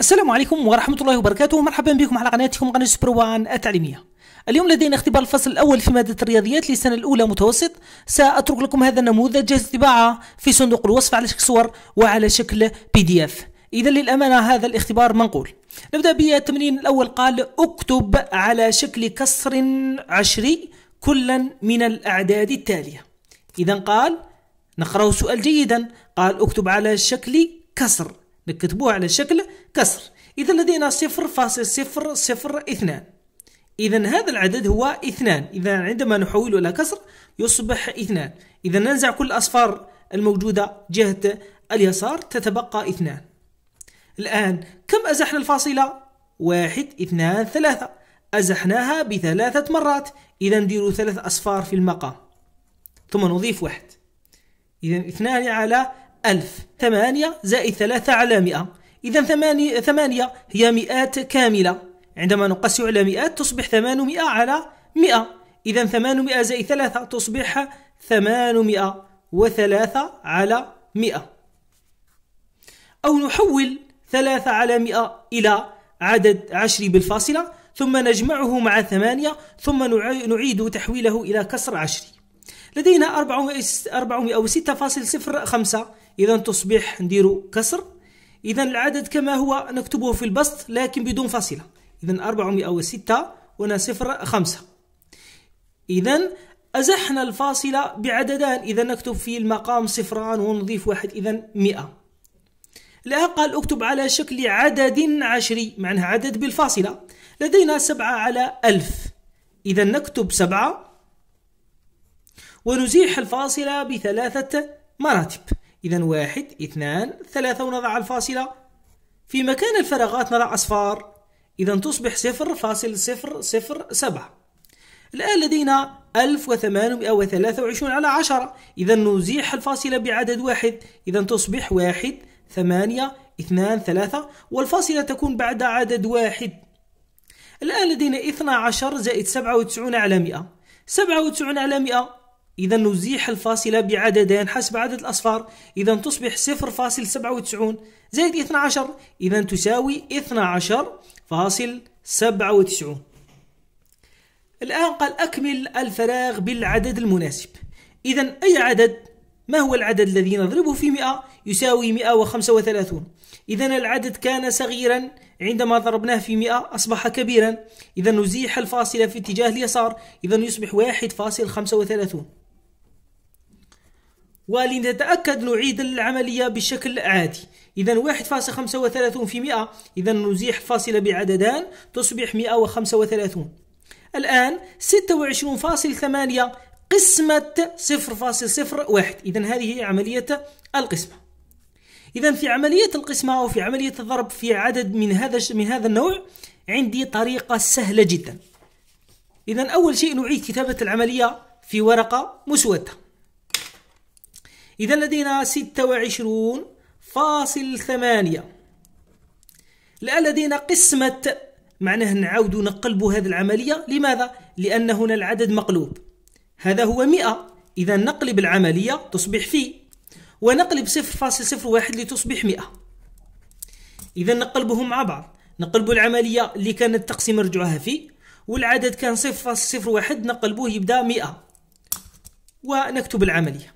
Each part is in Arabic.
السلام عليكم ورحمة الله وبركاته مرحبا بكم على قناتكم قناة سوبر وان التعليمية اليوم لدينا اختبار الفصل الأول في مادة الرياضيات للسنة الأولى متوسط سأترك لكم هذا النموذج جاهز للطباعة في صندوق الوصف على شكل صور وعلى شكل بي دي اف إذا للأمانة هذا الاختبار منقول نبدأ بالتمرين الأول قال اكتب على شكل كسر عشري كلا من الأعداد التالية إذا قال نقرأ السؤال جيدا قال اكتب على شكل كسر نكتبوه على شكل كسر إذا لدينا صفر فاصل صفر صفر اثنان إذا هذا العدد هو اثنان إذا عندما نحوله إلى كسر يصبح اثنان إذا ننزع كل الأصفار الموجودة جهة اليسار تتبقى اثنان الآن كم أزحنا الفاصلة؟ واحد اثنان ثلاثة أزحناها بثلاثة مرات إذا نديروا ثلاث أصفار في المقام ثم نضيف واحد إذا اثنان على ألف ثمانية زائد ثلاثة على مئة إذا ثمانية, ثمانية هي مئات كاملة عندما نقسم على مئات تصبح ثمانمائة على مئة إذا ثمانمائة زائد ثلاثة تصبح ثمانمائة وثلاثة على مئة أو نحول ثلاثة على مئة إلى عدد عشر بالفاصلة ثم نجمعه مع ثمانية ثم نعيد تحويله إلى كسر عشري لدينا أربعمائة وستة فاصل صفر خمسة اذا تصبح نديرو كسر اذا العدد كما هو نكتبه في البسط لكن بدون فاصله اذا 406 وهنا صفر خمسة اذا أزحنا الفاصلة بعددان إذا نكتب في المقام صفران ونضيف واحد إذا 100 لها قال اكتب على شكل عدد عشري معناها عدد بالفاصلة لدينا سبعة على ألف إذا نكتب سبعة ونزيح الفاصلة بثلاثة مراتب إذا واحد اثنان ثلاثة ونضع الفاصلة في مكان الفراغات نضع أصفار إذا تصبح صفر فاصل صفر صفر سبعة الآن لدينا ألف وثمانمائة وثلاثة وعشرون على عشرة إذا نزيح الفاصلة بعدد واحد إذا تصبح واحد ثمانية اثنان ثلاثة والفاصلة تكون بعد عدد واحد الآن لدينا اثنا عشر زائد سبعة وتسعون على مئة سبعة وتسعون على مئة إذا نزيح الفاصلة بعددين حسب عدد الأصفار إذا تصبح 0.97 زائد 12 إذا تساوي 12.97 الآن قال أكمل الفراغ بالعدد المناسب إذا أي عدد ما هو العدد الذي نضربه في 100 يساوي 135 إذا العدد كان صغيرا عندما ضربناه في 100 أصبح كبيرا إذا نزيح الفاصلة في اتجاه اليسار إذا يصبح 1.35 ولنتأكد نعيد العملية بشكل عادي إذا 1.35% إذا نزيح فاصلة بعددان تصبح 135 الآن 26.8 قسمة 0.01 إذا هذه هي عملية القسمة إذا في عملية القسمة أو في عملية الضرب في عدد من هذا من هذا النوع عندي طريقة سهلة جدا إذا أول شيء نعيد كتابة العملية في ورقة مسودة إذا لدينا 26.8 الآن لدينا قسمة معناه نعود نقلب هذه العملية لماذا؟ لأن هنا العدد مقلوب هذا هو 100 إذا نقلب العملية تصبح في ونقلب 0.01 لتصبح 100 إذا نقلبهم مع بعض نقلب العملية اللي كانت تقسيم رجعها في والعدد كان 0.01 نقلبوه يبدأ 100 ونكتب العملية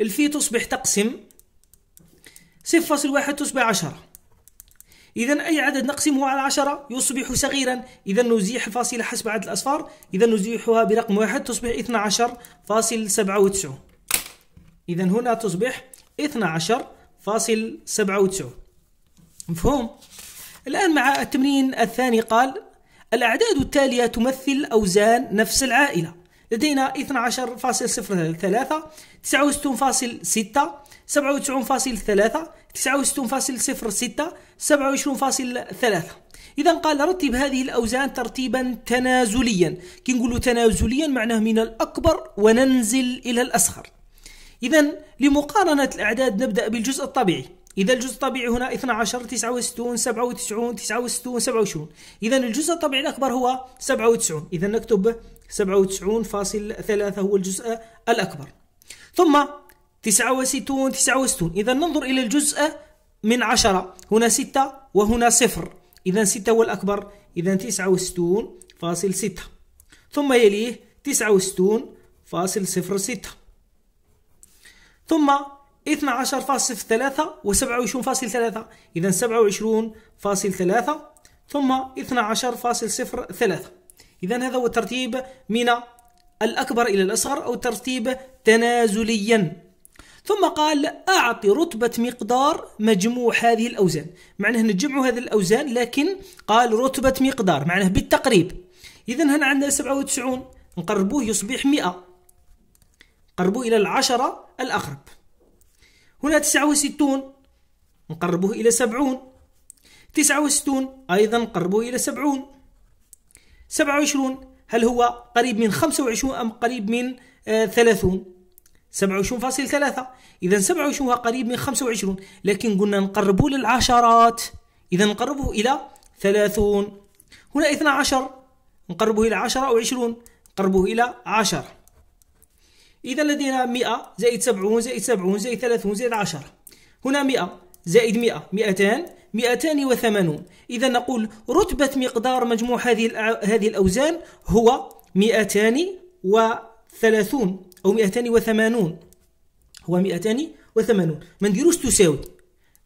الفي تصبح تقسم صفر فاصل واحد تصبح عشرة إذا أي عدد نقسمه على عشرة يصبح صغيرا إذا نزيح الفاصلة حسب عدد الأصفار إذا نزيحها برقم واحد تصبح اثنا عشر فاصل سبعة وتسعون إذا هنا تصبح اثنا عشر فاصل سبعة وتسعون مفهوم؟ الآن مع التمرين الثاني قال الأعداد التالية تمثل أوزان نفس العائلة لدينا 12.03 69.6 97.3 69.06 27.3 إذا قال رتب هذه الأوزان ترتيبا تنازليا كي نقولوا تنازليا معناه من الأكبر وننزل إلى الأصغر إذا لمقارنة الأعداد نبدأ بالجزء الطبيعي إذا الجزء الطبيعي هنا 12 69 97 69 27 إذا الجزء الطبيعي الأكبر هو 97 إذا نكتب 97.3 هو الجزء الأكبر ثم 69 69 إذا ننظر إلى الجزء من عشرة هنا ستة وهنا صفر إذا ستة هو الأكبر إذا 69 فاصل ستة ثم يليه 69 فاصل صفر ستة ثم 12 فاصل صفر ثلاثة وسبعة فاصل ثلاثة إذا سبعة وعشرون فاصل ثلاثة ثم 12 فاصل صفر ثلاثة إذا هذا هو الترتيب من الأكبر إلى الأصغر أو ترتيب تنازليا ثم قال أعطي رتبة مقدار مجموع هذه الأوزان معناه نجمع هذه الأوزان لكن قال رتبة مقدار معناه بالتقريب إذا هنا عندنا 97 نقربوه يصبح 100 نقربوه إلى العشرة الأقرب هنا 69 نقربوه إلى 70 69 أيضا نقربوه إلى 70 27 هل هو قريب من 25 أم قريب من 30 27.3 إذا 27 قريب من 25 لكن قلنا نقربه للعشرات إذا نقربه إلى 30 هنا 12 نقربه إلى 10 أو 20 نقربه إلى 10 إذا لدينا 100 زائد 70 زائد 70 زائد 30 زائد 10 هنا 100 زائد 100 200 280 إذا نقول رتبة مقدار مجموع هذه هذه الأوزان هو 230 أو 280 هو 280 ما نديروش تساوي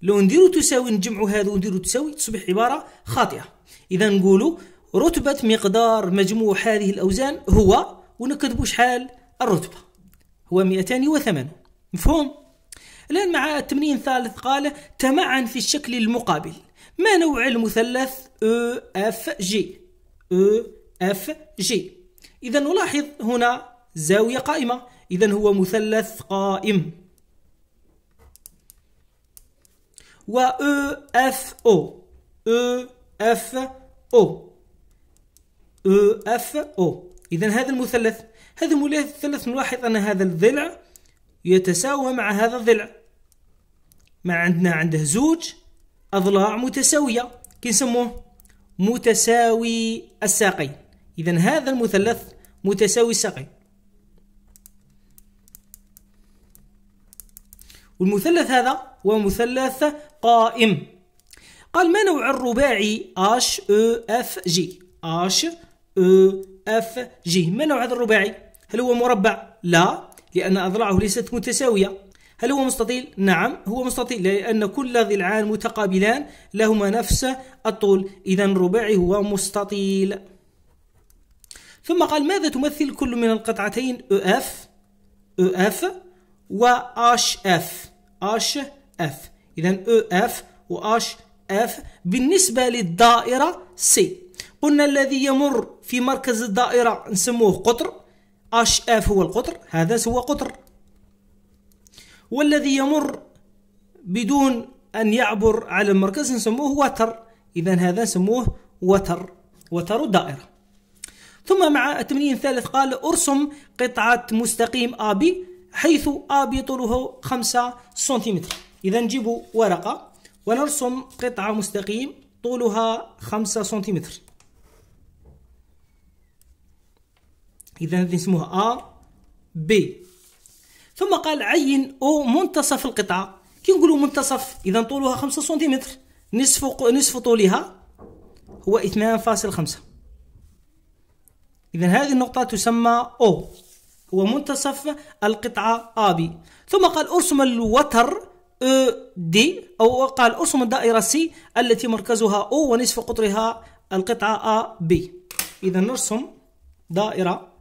لو نديرو تساوي نجمعوا هذا ونديرو تساوي تصبح عبارة خاطئة إذا نقولوا رتبة مقدار مجموع هذه الأوزان هو ونكتبوا شحال الرتبة هو 280 مفهوم؟ الآن مع تمرين ثالث قال تمعن في الشكل المقابل ما نوع المثلث أو أف جي أو أف جي إذا نلاحظ هنا زاوية قائمة إذا هو مثلث قائم و أو أف أو أو أف أو أو أف أو إذا هذا المثلث هذا المثلث نلاحظ أن هذا الضلع يتساوى مع هذا الضلع ما عندنا عنده زوج أضلاع متساوية كي نسموه متساوي الساقين إذا هذا المثلث متساوي الساقين والمثلث هذا هو مثلث قائم قال ما نوع الرباعي اش او اف جي اش او اف جي ما نوع هذا الرباعي هل هو مربع لا لأن أضلاعه ليست متساوية هل هو مستطيل؟ نعم هو مستطيل لأن كل ضلعان متقابلان لهما نفس الطول إذا رباعي هو مستطيل ثم قال ماذا تمثل كل من القطعتين EF EF و HF HF إذا EF و HF بالنسبة للدائرة C قلنا الذي يمر في مركز الدائرة نسموه قطر اش اف هو القطر هذا هو قطر والذي يمر بدون أن يعبر على المركز نسموه وتر إذا هذا نسموه وتر وتر دائرة ثم مع التمرين الثالث قال ارسم قطعة مستقيم أبي حيث أبي طوله 5 سنتيمتر إذا نجيب ورقة ونرسم قطعة مستقيم طولها 5 سنتيمتر إذا هذه اسمها A بي ثم قال عين أو منتصف القطعة كي نقولوا منتصف إذا طولها 5 سنتيمتر نصف نصف طولها هو 2.5 إذا هذه النقطة تسمى او هو منتصف القطعة AB ثم قال أرسم الوتر دي أو قال أرسم الدائرة سي التي مركزها او ونصف قطرها القطعة ا بي إذا نرسم دائرة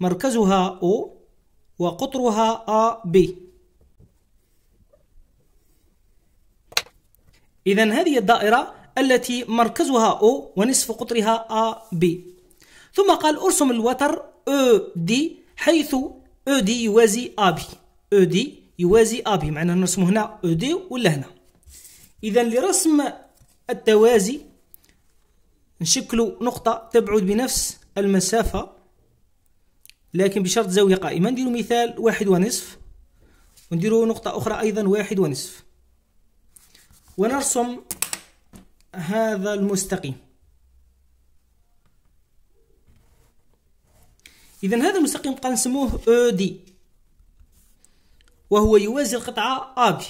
مركزها O وقطرها AB إذا هذه الدائرة التي مركزها O ونصف قطرها AB ثم قال أرسم الوتر ED حيث ED يوازي AB ED يوازي AB معناه نرسم هنا ED ولا هنا إذا لرسم التوازي نشكل نقطة تبعد بنفس المسافة لكن بشرط زاوية قائمة نديرو مثال واحد ونصف ونديرو نقطة أخرى أيضا واحد ونصف ونرسم هذا المستقيم إذا هذا المستقيم قد نسموه أو دي وهو يوازي القطعة بي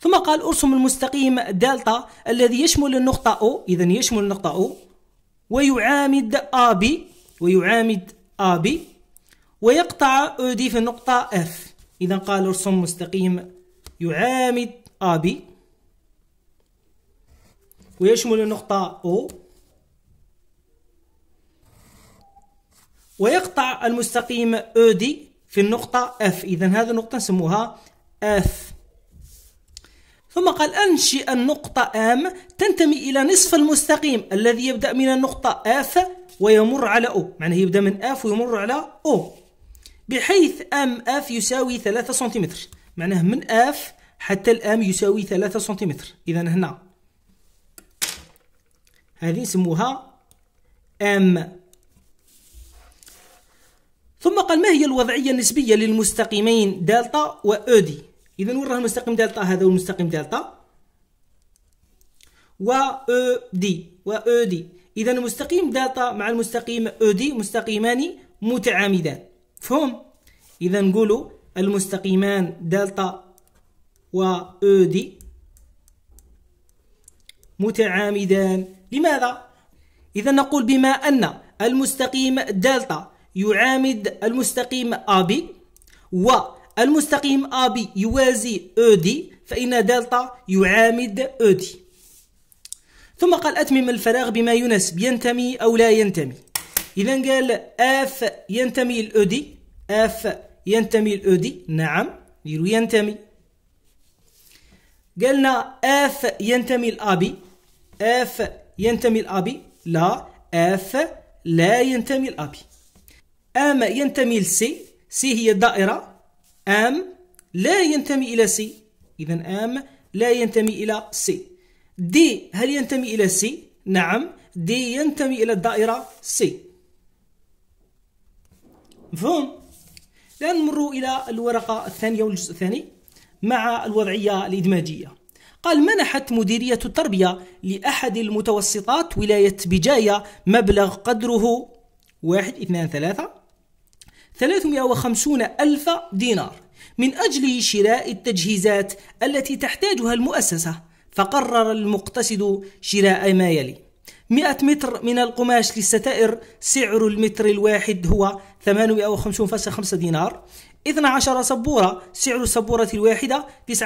ثم قال ارسم المستقيم دلتا الذي يشمل النقطة O إذا يشمل النقطة O ويعامد بي ويعامد AB ويقطع OD في النقطة F إذا قال ارسم مستقيم يعامد AB ويشمل النقطة O ويقطع المستقيم OD في النقطة F إذا هذه النقطة نسموها F ثم قال أنشئ النقطة أم تنتمي إلى نصف المستقيم الذي يبدأ من النقطة F ويمر على O معناه يبدأ من F ويمر على O بحيث أم F يساوي 3 سنتيمتر معناه من F حتى الأم يساوي 3 سنتيمتر إذا هنا هذه نسموها أم ثم قال ما هي الوضعية النسبية للمستقيمين دلتا وأودي اذا وين راه المستقيم ديال هذا هو المستقيم طا و او دي و او دي اذا المستقيم داتا مع المستقيم او دي مستقيمان متعامدان فهم اذا نقولوا المستقيمان دلتا و او دي متعامدان لماذا اذا نقول بما ان المستقيم دلتا يعامد المستقيم ابي و المستقيم AB يوازي AD e فإن دلتا يعامد AD e ثم قال أتمم الفراغ بما يناسب ينتمي أو لا ينتمي إذا قال F ينتمي ل ED F ينتمي ل e نعم ينتمي قالنا F ينتمي ل AB F ينتمي ل AB لا F لا ينتمي ل AB أما ينتمي لسي C C هي الدائرة ام لا ينتمي الى سي اذا ام لا ينتمي الى سي دي هل ينتمي الى سي نعم دي ينتمي الى الدائره سي مفهوم الان نمر الى الورقه الثانيه والجزء الثاني مع الوضعيه الادماجيه قال منحت مديرية التربية لأحد المتوسطات ولاية بجاية مبلغ قدره واحد اثنان ثلاثة 350 ألف دينار من أجل شراء التجهيزات التي تحتاجها المؤسسة فقرر المقتصد شراء ما يلي 100 متر من القماش للستائر سعر المتر الواحد هو 850.5 دينار 12 سبورة سعر السبورة الواحدة 9540.5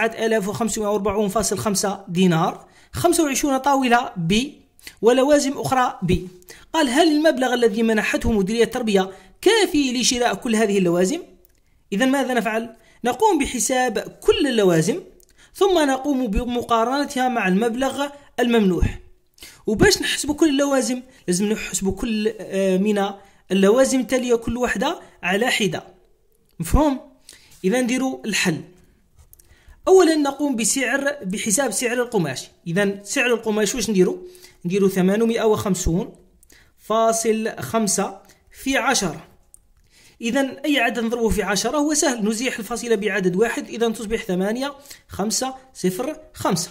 دينار 25 طاولة ب ولوازم أخرى ب قال هل المبلغ الذي منحته مديرية التربية كافي لشراء كل هذه اللوازم إذا ماذا نفعل؟ نقوم بحساب كل اللوازم ثم نقوم بمقارنتها مع المبلغ الممنوح وباش نحسب كل اللوازم لازم نحسب كل آه، من اللوازم تالية كل وحدة على حدة مفهوم؟ إذا نديروا الحل أولا نقوم بسعر بحساب سعر القماش إذا سعر القماش واش نديرو؟ نديرو 850 فاصل خمسة في عشرة إذا أي عدد نضربه في عشرة هو سهل نزيح الفاصلة بعدد واحد إذا تصبح ثمانية خمسة صفر خمسة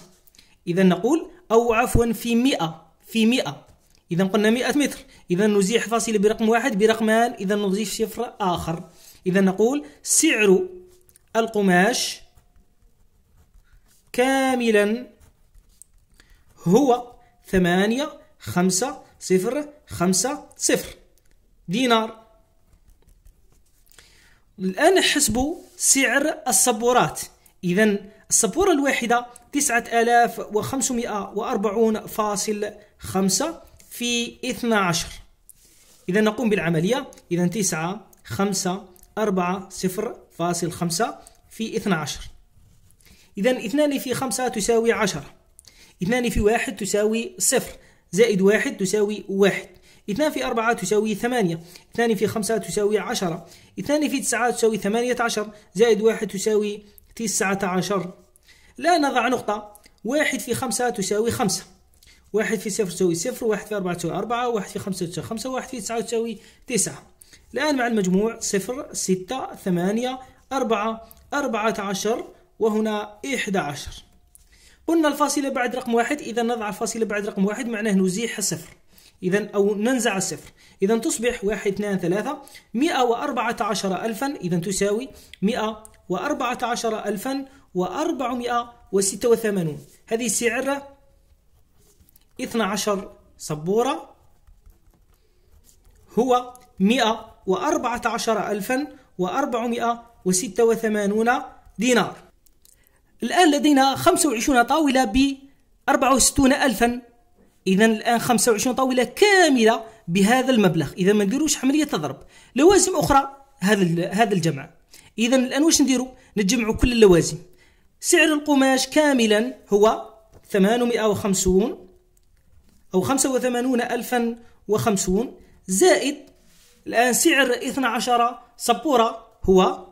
إذا نقول أو عفوا في مئة في مئة إذا قلنا مئة متر إذا نزيح فاصلة برقم واحد برقمان إذا نضيف صفر آخر إذا نقول سعر القماش كاملا هو ثمانية خمسة صفر خمسة صفر دينار الآن حسبوا سعر السبورات إذا السبورة الواحدة خمسة في 12 إذا نقوم بالعملية إذا 9 5 4 0 فاصل 5 في 12 إذا اثنان في خمسة تساوي عشرة اثنان في واحد تساوي صفر زائد واحد تساوي واحد 2 في 4 تساوي 8 2 في 5 تساوي 10 2 في 9 تساوي 18 زائد 1 تساوي 19 لا نضع نقطة 1 في 5 تساوي 5 1 في 0 تساوي 0 1 في 4 تساوي 4 1 في 5 تساوي 5 1 في 9 تساوي 9 الآن مع المجموع 0 6 8 4 14 وهنا 11 قلنا الفاصلة بعد رقم واحد إذا نضع الفاصلة بعد رقم واحد معناه نزيح الصفر إذا أو ننزع الصفر إذا تصبح واحد اثنان ثلاثة مئة وأربعة عشر ألفا إذا تساوي مئة وأربعة عشر ألفا وأربعمائة وستة وثمانون هذه السعرة اثنا عشر سبورة هو مئة وأربعة عشر ألفا وأربعمائة وستة وثمانون دينار الآن لدينا 25 طاولة ب 64000 ألفا اذا الان 25 طاوله كامله بهذا المبلغ اذا ما نديروش عمليه تضرب لوازم اخرى هذا هذا الجمع اذا الان واش نديرو نجمع كل اللوازم سعر القماش كاملا هو 850 أو 85050 زائد الآن سعر 12 سبورة هو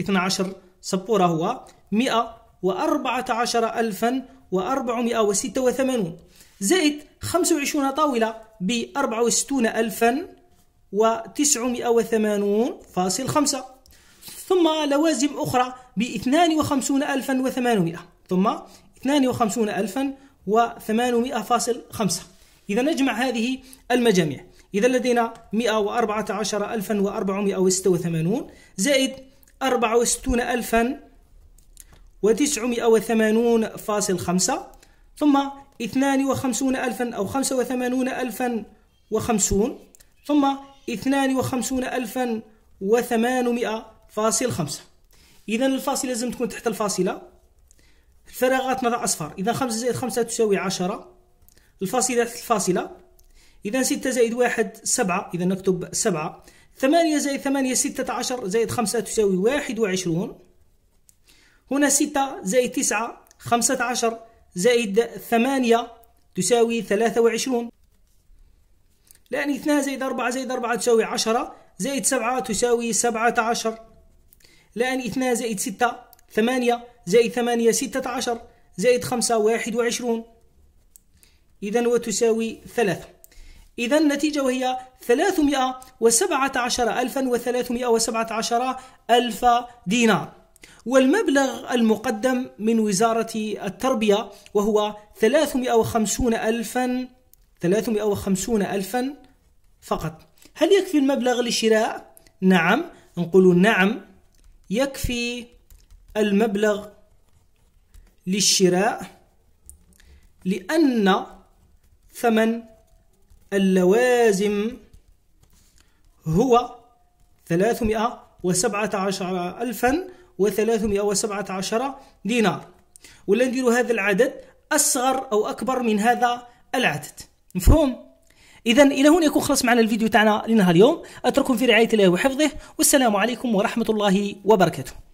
12 سبورة هو 114486 زائد 25 طاوله ب 64980 فاصل 5 ثم لوازم اخرى ب 52800 ثم 52800 فاصل 5 اذا نجمع هذه المجاميع اذا لدينا 114486 زائد 64980 فاصل 5 ثم اثنان وخمسون ألفا أو خمسة وثمانون ألفا وخمسون ثم اثنان وخمسون ألفا وثمانمائة فاصل خمسة إذا الفاصلة لازم تكون تحت الفاصلة الفراغات ماذا أصفر إذا خمسة زائد خمسة تساوي عشرة الفاصلة تحت الفاصلة إذا ستة زائد واحد سبعة إذا نكتب سبعة ثمانية زائد ثمانية ستة عشر زائد خمسة تساوي واحد وعشرون هنا ستة زائد تسعة خمسة عشر زائد ثمانية تساوي ثلاثة وعشرون لأن اثنان زائد أربعة زائد أربعة تساوي عشرة زائد سبعة تساوي سبعة عشر لأن اثنان زائد ستة ثمانية زائد ثمانية ستة عشر زائد خمسة واحد وعشرون إذا وتساوي ثلاثة إذا النتيجة وهي وسبعة عشر ألفا وثلاثمائة وسبعة عشر ألف دينار والمبلغ المقدم من وزارة التربية وهو 350 ألفا 350 ألفا فقط هل يكفي المبلغ لشراء؟ نعم نقول نعم يكفي المبلغ للشراء لأن ثمن اللوازم هو 317 ألفا و317 دينار ولا نديروا هذا العدد أصغر أو أكبر من هذا العدد مفهوم؟ إذا إلى هنا يكون خلص معنا الفيديو تاعنا لنهار اليوم أترككم في رعاية الله وحفظه والسلام عليكم ورحمة الله وبركاته